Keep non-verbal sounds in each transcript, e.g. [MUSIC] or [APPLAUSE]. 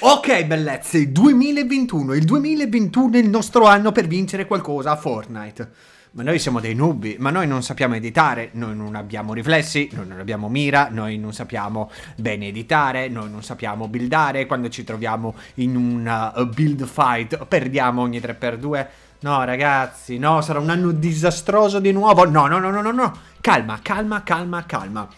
Ok bellezze, 2021, il 2021 è il nostro anno per vincere qualcosa a Fortnite. Ma noi siamo dei nubi, ma noi non sappiamo editare, noi non abbiamo riflessi, noi non abbiamo mira, noi non sappiamo bene editare, noi non sappiamo buildare, quando ci troviamo in una uh, build fight perdiamo ogni 3x2. No ragazzi, no, sarà un anno disastroso di nuovo. No, no, no, no, no, no. Calma, calma, calma, calma.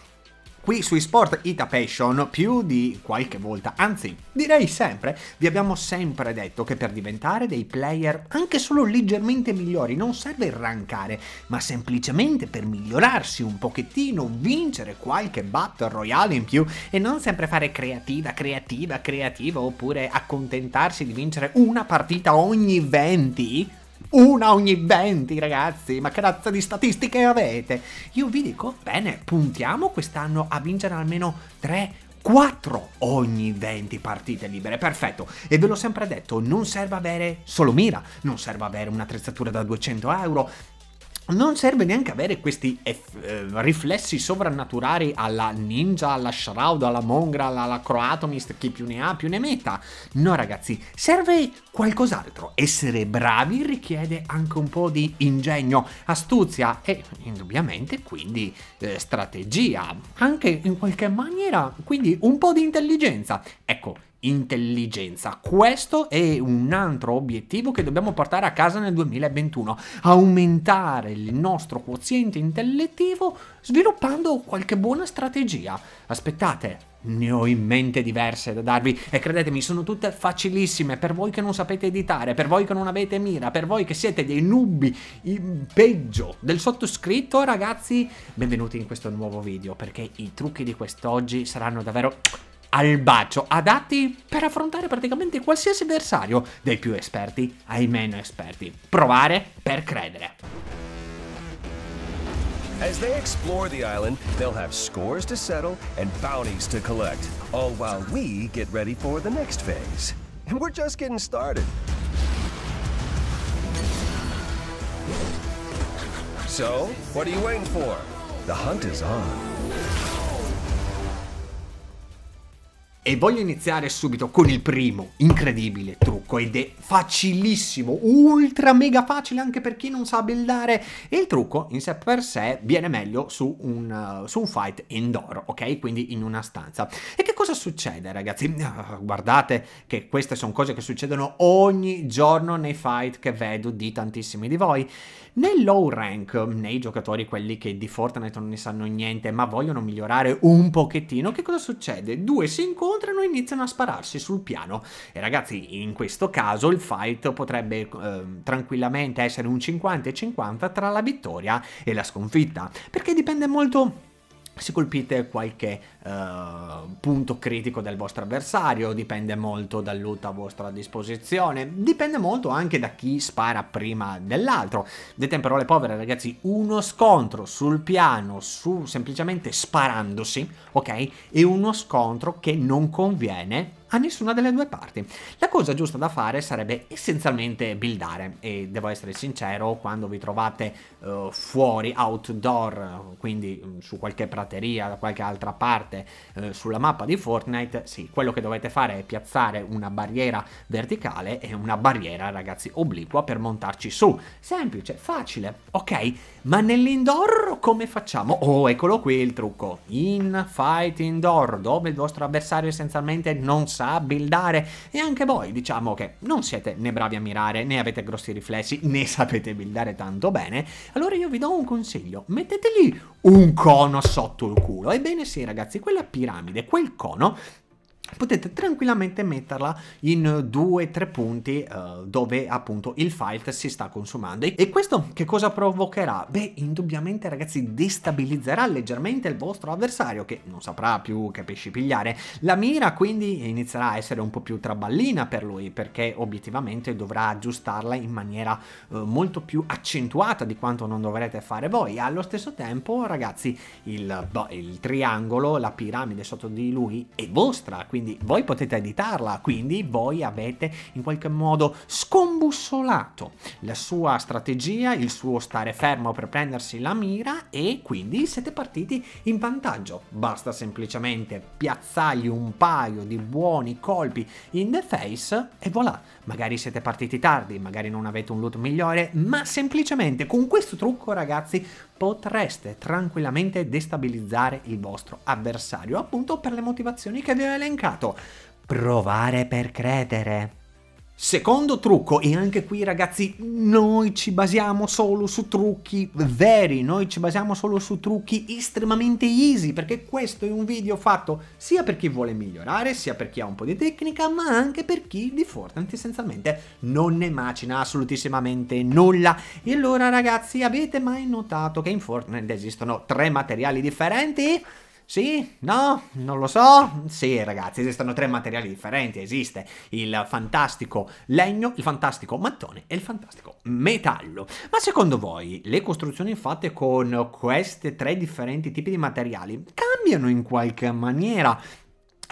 Qui su eSport Ita Passion più di qualche volta, anzi direi sempre, vi abbiamo sempre detto che per diventare dei player anche solo leggermente migliori non serve rankare, ma semplicemente per migliorarsi un pochettino, vincere qualche battle royale in più e non sempre fare creativa, creativa, creativa oppure accontentarsi di vincere una partita ogni 20 una ogni 20 ragazzi, ma che razza di statistiche avete? Io vi dico, bene, puntiamo quest'anno a vincere almeno 3 4 ogni 20 partite libere, perfetto. E ve l'ho sempre detto, non serve avere solo mira, non serve avere un'attrezzatura da 200 euro, non serve neanche avere questi eff, eh, eh, riflessi sovrannaturali alla ninja, alla shroud, alla mongra, alla, alla croatomist, chi più ne ha più ne metta. No ragazzi, serve qualcos'altro. Essere bravi richiede anche un po' di ingegno, astuzia e indubbiamente quindi eh, strategia, anche in qualche maniera, quindi un po' di intelligenza. Ecco, intelligenza. Questo è un altro obiettivo che dobbiamo portare a casa nel 2021, aumentare il nostro quoziente intellettivo sviluppando qualche buona strategia. Aspettate, ne ho in mente diverse da darvi e credetemi sono tutte facilissime per voi che non sapete editare, per voi che non avete mira, per voi che siete dei nubbi peggio del sottoscritto ragazzi benvenuti in questo nuovo video perché i trucchi di quest'oggi saranno davvero al bacio, adatti per affrontare praticamente qualsiasi avversario, dai più esperti ai meno esperti. Provare per credere. As they explore the island, they'll have scores to settle and bounties to collect, all while we get ready for the next phase. And we're just getting started. So, what are you waiting for? The hunt is on. E voglio iniziare subito con il primo incredibile trucco ed è facilissimo, ultra mega facile anche per chi non sa buildare e il trucco in sé per sé viene meglio su un, uh, su un fight indoor, ok? Quindi in una stanza. E che cosa succede ragazzi? Ah, guardate che queste sono cose che succedono ogni giorno nei fight che vedo di tantissimi di voi. Nel low rank, nei giocatori quelli che di Fortnite non ne sanno niente ma vogliono migliorare un pochettino, che cosa succede? Due si incontrano e iniziano a spararsi sul piano. E ragazzi, in questo caso il fight potrebbe eh, tranquillamente essere un 50 50 tra la vittoria e la sconfitta, perché dipende molto se colpite qualche uh, punto critico del vostro avversario, dipende molto dal loot a vostra disposizione, dipende molto anche da chi spara prima dell'altro. Dette in parole povere ragazzi, uno scontro sul piano, su semplicemente sparandosi, ok? E uno scontro che non conviene a nessuna delle due parti. La cosa giusta da fare sarebbe essenzialmente buildare e devo essere sincero, quando vi trovate uh, fuori, outdoor, quindi mm, su qualche prateria, da qualche altra parte, uh, sulla mappa di Fortnite, sì, quello che dovete fare è piazzare una barriera verticale e una barriera, ragazzi, obliqua per montarci su. Semplice, facile, ok? Ma nell'indoor come facciamo? Oh, eccolo qui il trucco. In fight indoor, dove il vostro avversario essenzialmente non si corsa, a buildare e anche voi diciamo che non siete né bravi a mirare, né avete grossi riflessi, [LAUGHS] né sapete buildare tanto bene, allora io vi do un consiglio, mettete lì un cono sotto il culo. Ebbene sì ragazzi, quella piramide, quel cono potete tranquillamente metterla in due tre punti uh, dove appunto il file si sta consumando e questo che cosa provocherà? beh indubbiamente ragazzi destabilizzerà leggermente il vostro avversario che non saprà più che pesci pigliare la mira quindi inizierà a essere un po' più traballina per lui perché obiettivamente dovrà aggiustarla in maniera uh, molto più accentuata di quanto non dovrete fare voi allo stesso tempo ragazzi il, boh, il triangolo la piramide sotto di lui è vostra quindi quindi voi potete editarla, quindi voi avete in qualche modo scombussolato la sua strategia, il suo stare fermo per prendersi la mira e quindi siete partiti in vantaggio. Basta semplicemente piazzargli un paio di buoni colpi in the face e voilà. Magari siete partiti tardi, magari non avete un loot migliore, ma semplicemente con questo trucco ragazzi potreste tranquillamente destabilizzare il vostro avversario, appunto per le motivazioni che vi ho elencato. Provare per credere. Secondo trucco, e anche qui ragazzi, noi ci basiamo solo su trucchi veri, noi ci basiamo solo su trucchi estremamente easy, perché questo è un video fatto sia per chi vuole migliorare, sia per chi ha un po' di tecnica, ma anche per chi di Fortnite essenzialmente non ne macina assolutissimamente nulla. E allora ragazzi, avete mai notato che in Fortnite esistono tre materiali differenti? Sì? No? Non lo so? Sì, ragazzi, esistono tre materiali differenti. Esiste il fantastico legno, il fantastico mattone e il fantastico metallo. Ma secondo voi le costruzioni fatte con questi tre differenti tipi di materiali cambiano in qualche maniera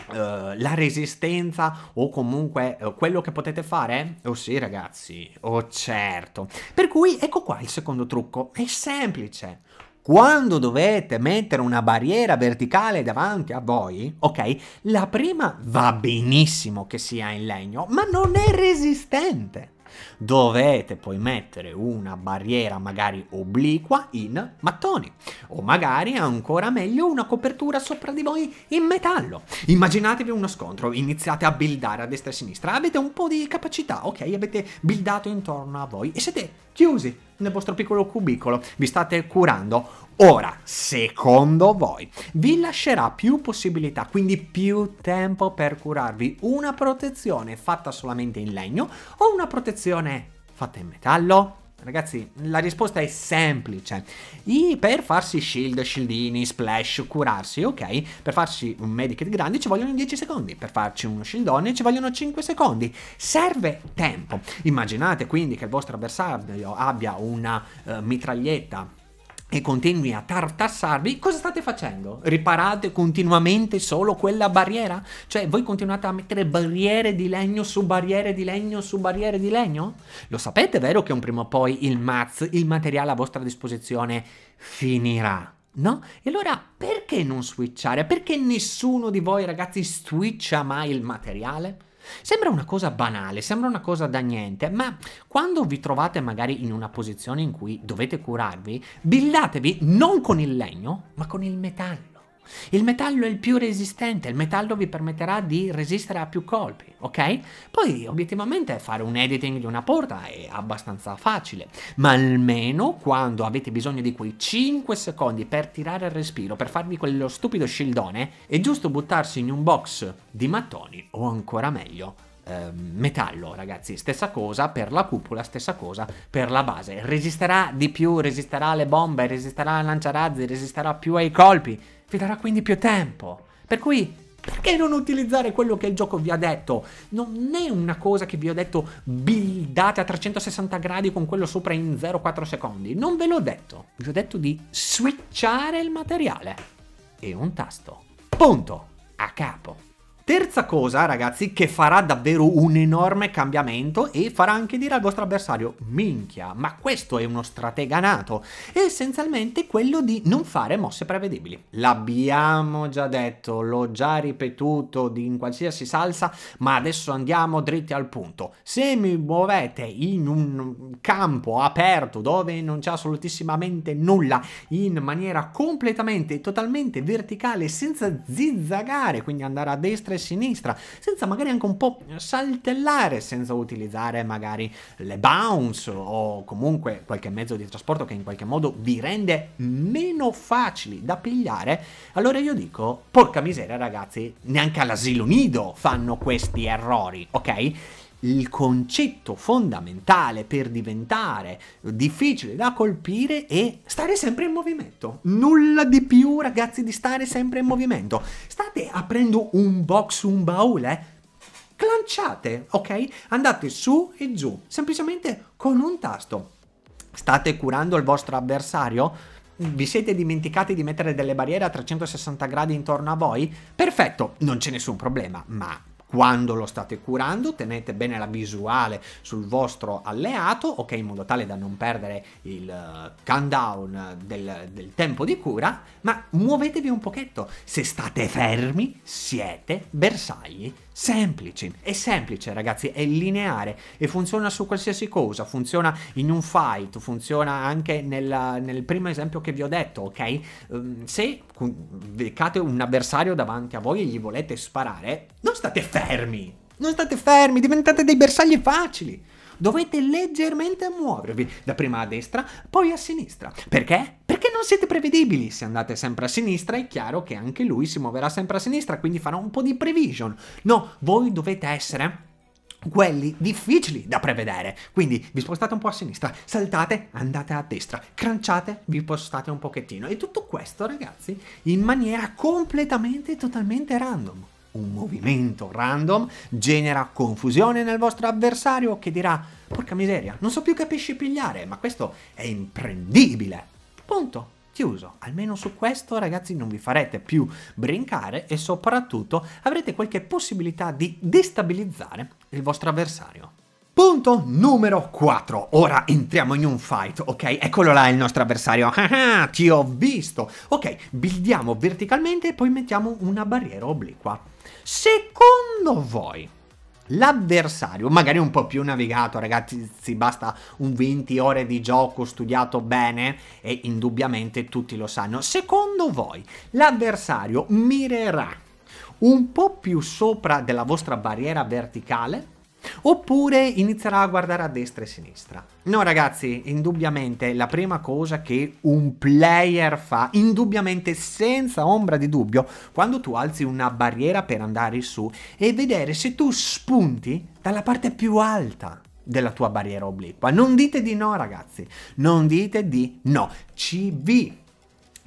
Uh, la resistenza o comunque uh, quello che potete fare? Oh sì ragazzi, oh certo. Per cui ecco qua il secondo trucco, è semplice. Quando dovete mettere una barriera verticale davanti a voi, ok, la prima va benissimo che sia in legno, ma non è resistente. Dovete poi mettere una barriera magari obliqua in mattoni o magari ancora meglio una copertura sopra di voi in metallo. Immaginatevi uno scontro, iniziate a buildare a destra e a sinistra, avete un po' di capacità, ok? Avete buildato intorno a voi e siete chiusi nel vostro piccolo cubicolo, vi state curando. Ora, secondo voi, vi lascerà più possibilità, quindi più tempo per curarvi una protezione fatta solamente in legno o una protezione fatta in metallo? Ragazzi, la risposta è semplice. I, per farsi shield, shieldini, splash, curarsi, ok? Per farsi un medikit grande ci vogliono 10 secondi, per farci uno shieldone ci vogliono 5 secondi. Serve tempo. Immaginate quindi che il vostro avversario abbia una uh, mitraglietta e continui a tartassarvi, cosa state facendo? Riparate continuamente solo quella barriera? Cioè voi continuate a mettere barriere di legno su barriere di legno su barriere di legno? Lo sapete, vero che un prima o poi il MAZ, il materiale a vostra disposizione, finirà? No? E allora perché non switchare? Perché nessuno di voi ragazzi switcha mai il materiale? Sembra una cosa banale, sembra una cosa da niente, ma quando vi trovate magari in una posizione in cui dovete curarvi, buildatevi non con il legno, ma con il metallo. Il metallo è il più resistente, il metallo vi permetterà di resistere a più colpi, ok? Poi obiettivamente fare un editing di una porta è abbastanza facile, ma almeno quando avete bisogno di quei 5 secondi per tirare il respiro, per farvi quello stupido scildone, è giusto buttarsi in un box di mattoni o ancora meglio ehm, metallo, ragazzi. Stessa cosa per la cupola, stessa cosa per la base. Resisterà di più, resisterà alle bombe, resisterà ai lanciarazzi, resisterà più ai colpi vi darà quindi più tempo. Per cui perché non utilizzare quello che il gioco vi ha detto? Non è una cosa che vi ho detto buildate a 360 gradi con quello sopra in 0,4 secondi. Non ve l'ho detto. Vi ho detto di switchare il materiale. E un tasto. Punto. A capo. Terza cosa, ragazzi, che farà davvero un enorme cambiamento e farà anche dire al vostro avversario, minchia, ma questo è uno stratega nato, è essenzialmente quello di non fare mosse prevedibili. L'abbiamo già detto, l'ho già ripetuto in qualsiasi salsa, ma adesso andiamo dritti al punto. Se mi muovete in un campo aperto dove non c'è assolutissimamente nulla, in maniera completamente e totalmente verticale, senza zizzagare, quindi andare a destra e e sinistra, senza magari anche un po' saltellare, senza utilizzare magari le bounce o comunque qualche mezzo di trasporto che in qualche modo vi rende meno facili da pigliare, allora io dico, porca miseria ragazzi, neanche all'asilo nido fanno questi errori, ok? il concetto fondamentale per diventare difficile da colpire è stare sempre in movimento. Nulla di più, ragazzi, di stare sempre in movimento. State aprendo un box, un baule? Clanciate, ok? Andate su e giù, semplicemente con un tasto. State curando il vostro avversario? vi siete dimenticati di mettere delle barriere a 360 gradi intorno a voi? Perfetto, non c'è nessun problema, ma quando lo state curando, tenete bene la visuale sul vostro alleato, ok, in modo tale da non perdere il eh, countdown del, del tempo di cura, ma muovetevi un pochetto, se state fermi siete bersagli semplice, è semplice ragazzi, è lineare e funziona su qualsiasi cosa, funziona in un fight, funziona anche nella, nel primo esempio che vi ho detto, ok? Um, se beccate un avversario davanti a voi e gli volete sparare, non state fermi, non state fermi, diventate dei bersagli facili. Dovete leggermente muovervi, da prima a destra, poi a sinistra. Perché? Perché non siete prevedibili? Se andate sempre a sinistra è chiaro che anche lui si muoverà sempre a sinistra, quindi farà un po' di prevision. No, voi dovete essere quelli difficili da prevedere. Quindi vi spostate un po' a sinistra, saltate, andate a destra, cranciate, vi spostate un pochettino. E tutto questo, ragazzi, in maniera completamente e totalmente random. Un movimento random genera confusione nel vostro avversario che dirà: Porca miseria, non so più che pesci pigliare, ma questo è imprendibile. Punto. Chiuso. Almeno su questo ragazzi non vi farete più brincare e soprattutto avrete qualche possibilità di destabilizzare il vostro avversario. Punto numero 4. Ora entriamo in un fight, ok? Eccolo là il nostro avversario. Ah, ah, ti ho visto. Ok, buildiamo verticalmente e poi mettiamo una barriera obliqua. Secondo voi l'avversario, magari un po' più navigato, ragazzi, basta un 20 ore di gioco studiato bene e indubbiamente tutti lo sanno. Secondo voi l'avversario mirerà un po' più sopra della vostra barriera verticale Oppure inizierà a guardare a destra e a sinistra. No ragazzi, indubbiamente la prima cosa che un player fa, indubbiamente senza ombra di dubbio, quando tu alzi una barriera per andare su, è vedere se tu spunti dalla parte più alta della tua barriera obliqua. Non dite di no ragazzi, non dite di no. CV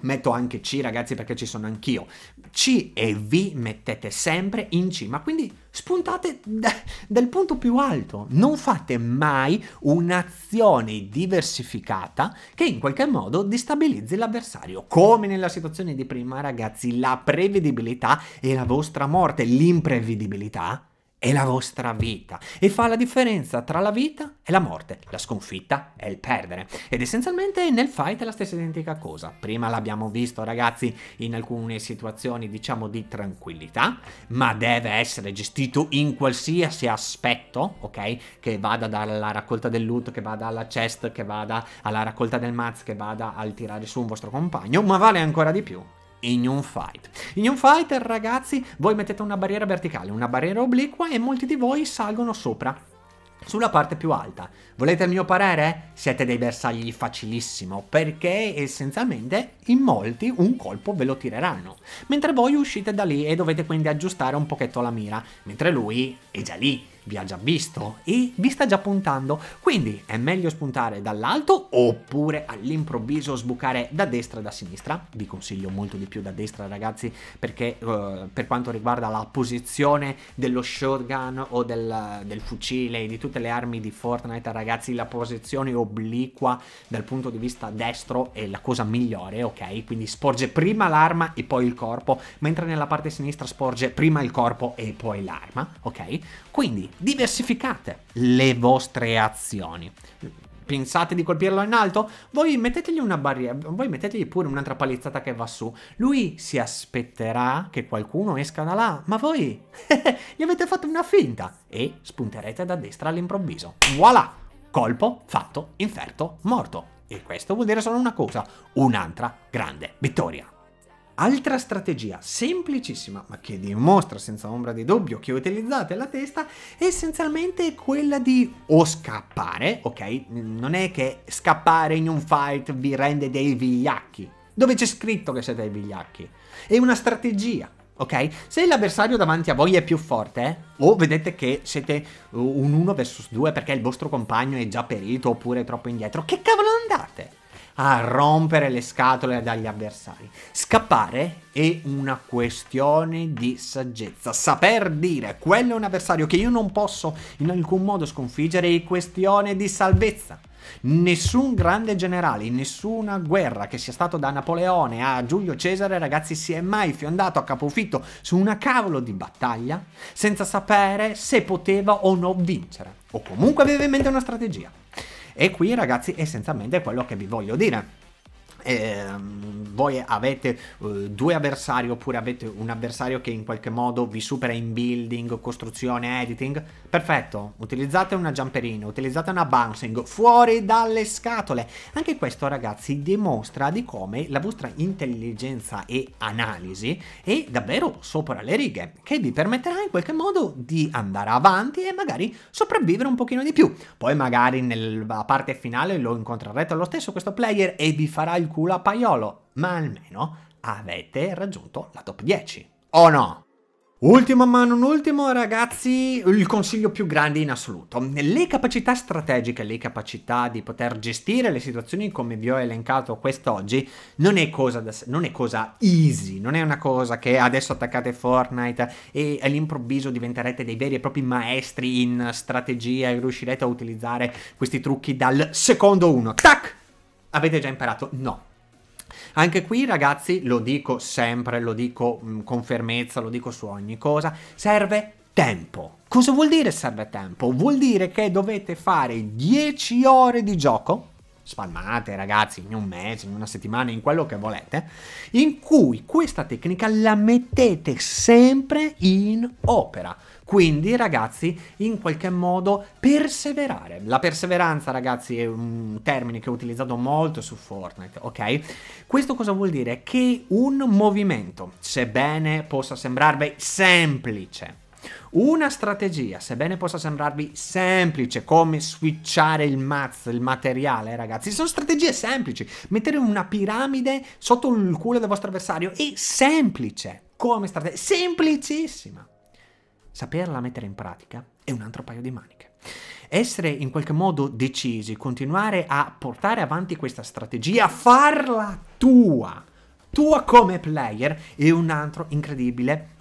metto anche C ragazzi perché ci sono anch'io, C e V mettete sempre in C, ma quindi spuntate dal punto più alto, non fate mai un'azione diversificata che in qualche modo destabilizzi l'avversario, come nella situazione di prima ragazzi la prevedibilità e la vostra morte, l'imprevedibilità è la vostra vita e fa la differenza tra la vita e la morte. La sconfitta è il perdere. Ed essenzialmente nel fight è la stessa identica cosa. Prima l'abbiamo visto ragazzi in alcune situazioni diciamo di tranquillità, ma deve essere gestito in qualsiasi aspetto, ok? Che vada dalla raccolta del loot, che vada alla chest, che vada alla raccolta del mazzo, che vada al tirare su un vostro compagno, ma vale ancora di più in un fight. In fight, ragazzi, voi mettete una barriera verticale, una barriera obliqua e molti di voi salgono sopra sulla parte più alta. Volete il mio parere? Siete dei bersagli facilissimo, perché essenzialmente in molti un colpo ve lo tireranno, mentre voi uscite da lì e dovete quindi aggiustare un pochetto la mira, mentre lui è già lì vi ha già visto e vi sta già puntando, quindi è meglio spuntare dall'alto oppure all'improvviso sbucare da destra e da sinistra. Vi consiglio molto di più da destra ragazzi perché eh, per quanto riguarda la posizione dello shotgun o del, del fucile e di tutte le armi di Fortnite ragazzi la posizione obliqua dal punto di vista destro è la cosa migliore, ok? Quindi sporge prima l'arma e poi il corpo, mentre nella parte sinistra sporge prima il corpo e poi l'arma, ok? Quindi diversificate le vostre azioni pensate di colpirlo in alto, voi mettetegli una barriera, voi mettetegli pure un'altra palizzata che va su. Lui si aspetterà che qualcuno esca da là, ma voi [LAUGHS] gli avete fatto una finta e spunterete da destra all'improvviso. Voilà! Colpo, fatto, inferto, morto. E questo vuol dire solo una cosa, un'altra grande vittoria. Altra strategia semplicissima, ma che dimostra senza ombra di dubbio che utilizzate la testa, è essenzialmente quella di o scappare, ok? Non è che scappare in un fight vi rende dei vigliacchi, dove c'è scritto che siete dei vigliacchi. È una strategia, ok? Se l'avversario davanti a voi è più forte, eh? o vedete che siete un 1 vs 2 perché il vostro compagno è già perito oppure è troppo indietro, che cavolo andate? a rompere le scatole dagli avversari. Scappare è una questione di saggezza. Saper dire quello è un avversario che io non posso in alcun modo sconfiggere è questione di salvezza. Nessun grande generale, in nessuna guerra che sia stato da Napoleone a Giulio Cesare, ragazzi, si è mai fiondato a capofitto su una cavolo di battaglia senza sapere se poteva o no vincere, o comunque aveva in mente una strategia. E qui ragazzi essenzialmente è quello che vi voglio dire. Eh, voi avete eh, due avversari oppure avete un avversario che in qualche modo vi supera in building, costruzione, editing, perfetto, utilizzate una jumperina, utilizzate una bouncing, fuori dalle scatole. Anche questo ragazzi dimostra di come la vostra intelligenza e analisi è davvero sopra le righe, che vi permetterà in qualche modo di andare avanti e magari sopravvivere un pochino di più. Poi magari nella parte finale lo incontrerete lo stesso questo player e vi farà il culo a Paiolo, ma almeno avete raggiunto la top 10, o no? Ultimo ma non ultimo ragazzi, il consiglio più grande in assoluto. Le capacità strategiche, le capacità di poter gestire le situazioni come vi ho elencato quest'oggi, non è, cosa da, non è cosa easy, non è una cosa che adesso attaccate Fortnite e all'improvviso diventerete dei veri e propri maestri in strategia e riuscirete a utilizzare questi trucchi dal secondo uno. Tac! avete già imparato? No. Anche qui ragazzi, lo dico sempre, lo dico mm, con fermezza, lo dico su ogni cosa, serve tempo. Cosa vuol dire serve tempo? Vuol dire che dovete fare 10 ore di gioco spalmate ragazzi in un mese, in una settimana, in quello che volete, in cui questa tecnica la mettete sempre in opera. Quindi ragazzi, in qualche modo perseverare. La perseveranza ragazzi è un termine che ho utilizzato molto su Fortnite, ok? Questo cosa vuol dire? Che un movimento, sebbene possa sembrarvi semplice, una strategia, sebbene possa sembrarvi semplice, come switchare il mazzo, il materiale, ragazzi, sono strategie semplici. Mettere una piramide sotto il culo del vostro avversario è semplice, come strategia, semplicissima. Saperla mettere in pratica è un altro paio di maniche. Essere in qualche modo decisi, continuare a portare avanti questa strategia, farla tua, tua come player, è un altro incredibile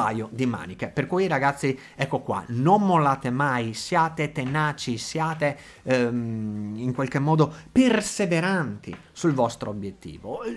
paio di maniche. Per cui ragazzi, ecco qua, non mollate mai, siate tenaci, siate ehm, in qualche modo perseveranti sul vostro obiettivo. Eh,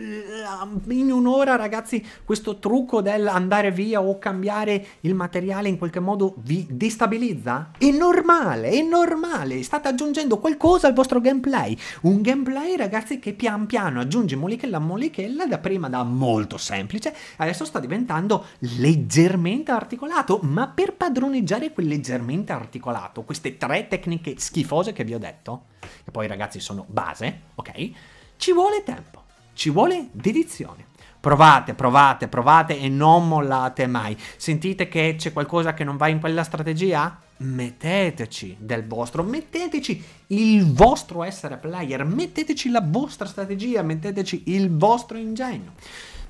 in un'ora, ragazzi, questo trucco dell'andare via o cambiare il materiale in qualche modo vi destabilizza? È normale, è normale. State aggiungendo qualcosa al vostro gameplay. Un gameplay, ragazzi, che pian piano aggiunge molichella a molichella, da prima da molto semplice, adesso sta diventando leggermente articolato, ma per padroneggiare quel leggermente articolato, queste tre tecniche schifose che vi ho detto, che poi ragazzi sono base, ok? ci vuole tempo, ci vuole dedizione. Provate, provate, provate e non mollate mai. Sentite che c'è qualcosa che non va in quella strategia? Metteteci del vostro, metteteci il vostro essere player, metteteci la vostra strategia, metteteci il vostro ingegno.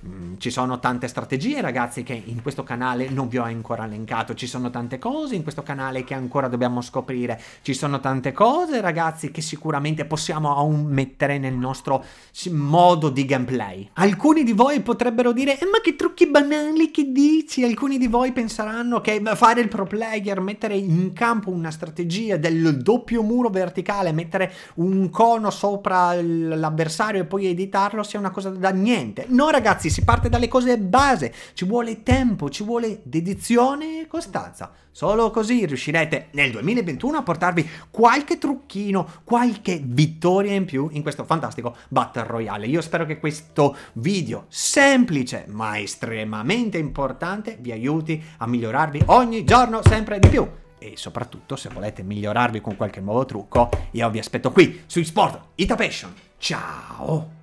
Mm, ci sono tante strategie ragazzi che in questo canale non vi ho ancora elencato, ci sono tante cose in questo canale che ancora dobbiamo scoprire, ci sono tante cose ragazzi che sicuramente possiamo aún mettere nel nostro modo di gameplay. Alcuni di voi potrebbero dire eh, ma che trucchi banali che dici, alcuni di voi penseranno che fare il pro player, mettere in campo una strategia del doppio muro verticale, mettere un cono sopra l'avversario e poi editarlo sia una cosa da niente. No ragazzi allenarsi, si parte dalle cose base, ci vuole tempo, ci vuole dedizione e costanza. Solo così riuscirete nel 2021 a portarvi qualche trucchino, qualche vittoria in più in questo fantastico Battle Royale. Io spero che questo video semplice ma estremamente importante vi aiuti a migliorarvi ogni giorno sempre di più e soprattutto se volete migliorarvi con qualche nuovo trucco, io vi aspetto qui su Sport Itapation. Ciao!